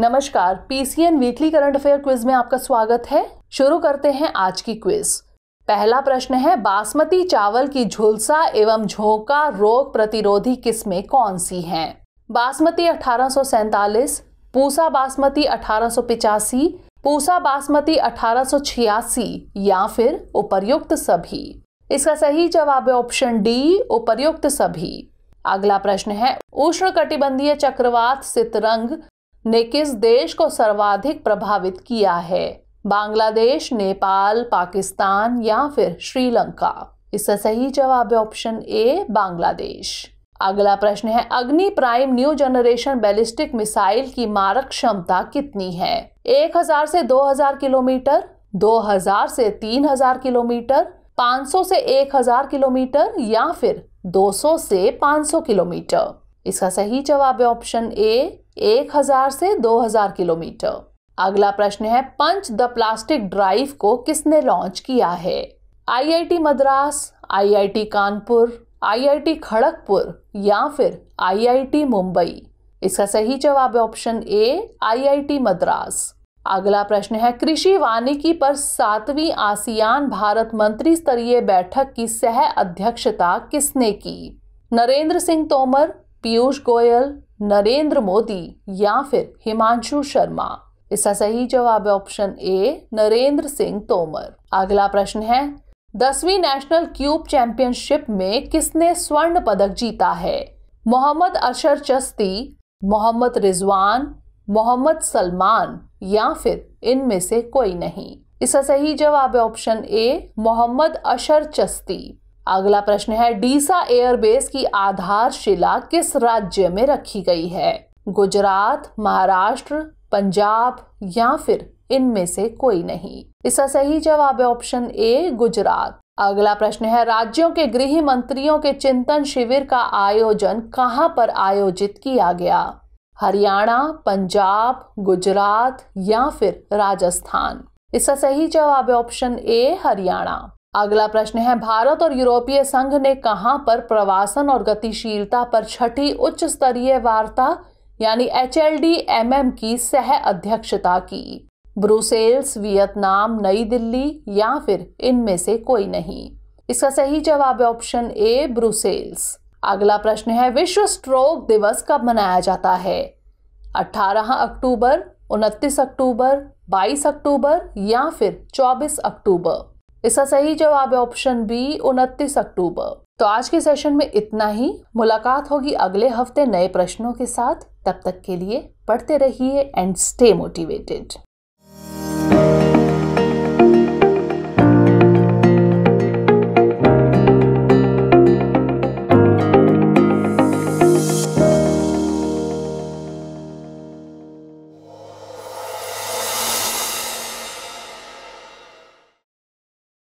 नमस्कार PCN weekly current affair quiz में आपका स्वागत है शुरू करते हैं आज की क्विज पहला प्रश्न है बासमती चावल की झुलसा एवं झोंका रोग प्रतिरोधी किस्में कौन सी हैं बासमती अठारह पूसा बासमती अठारह पूसा बासमती अठारह या फिर उपर्युक्त सभी इसका सही जवाब है ऑप्शन डी उपर्युक्त सभी अगला प्रश्न है उष्ण कटिबंधीय चक्रवात सितरंग ने किस देश को सर्वाधिक प्रभावित किया है बांग्लादेश नेपाल पाकिस्तान या फिर श्रीलंका इसका सही जवाब है ऑप्शन ए बांग्लादेश अगला प्रश्न है Agni prime new generation ballistic missile की मारक क्षमता कितनी है 1000 से 2000 किलोमीटर 2000 से 3000 किलोमीटर 500 से 1000 किलोमीटर या फिर 200 से 500 किलोमीटर इसका सही जवाब है ऑप्शन ए एक हजार से दो हजार किलोमीटर अगला प्रश्न है पंच द प्लास्टिक ड्राइव को किसने लॉन्च किया है IIT Madras IIT Kanpur IIT Kharagpur या फिर आईआईटी मुंबई इसका सही जवाब है ऑप्शन ए आईआईटी मद्रास अगला प्रश्न है कृषि वानिकी पर सातवीं आसियान भारत मंत्री स्तरीय बैठक की सह अध्यक्षता किसने की नरेंद्र सिंह तोमर पीयूष गोयल नरेंद्र मोदी या फिर हिमांशु शर्मा इसका सही जवाब है ऑप्शन ए नरेंद्र सिंह तोमर अगला प्रश्न है दसवीं नेशनल क्यूब चैंपियनशिप में किसने स्वर्ण पदक जीता है मोहम्मद अशर चस्ती मोहम्मद रिजवान मोहम्मद सलमान या फिर इनमें से कोई नहीं इसका सही जवाब है ऑप्शन ए मोहम्मद अशर चस्ती अगला प्रश्न है डीसा एयरबेस की आधारशिला किस राज्य में रखी गई है गुजरात महाराष्ट्र पंजाब या फिर इनमें से कोई नहीं इसका सही जवाब है ऑप्शन ए गुजरात अगला प्रश्न है राज्यों के गृह मंत्रियों के चिंतन शिविर का आयोजन कहाँ पर आयोजित किया गया हरियाणा पंजाब गुजरात या फिर राजस्थान इसका सही जवाब है ऑप्शन ए हरियाणा अगला प्रश्न है भारत और यूरोपीय संघ ने कहा पर प्रवासन और गतिशीलता पर छठी उच्च स्तरीय वार्ता यानी H L D M M की सह अध्यक्षता की ब्रुसेल्स वियतनाम नई दिल्ली या फिर इनमें से कोई नहीं इसका सही जवाब है ऑप्शन ए ब्रुसेल्स अगला प्रश्न है विश्व स्ट्रोक दिवस कब मनाया जाता है 18 अक्टूबर 29 अक्टूबर 22 अक्टूबर या फिर 24 अक्टूबर इसका सही जवाब है ऑप्शन बी उनतीस अक्टूबर तो आज के सेशन में इतना ही मुलाकात होगी अगले हफ्ते नए प्रश्नों के साथ तब तक के लिए पढ़ते रहिए एंड स्टे मोटिवेटेड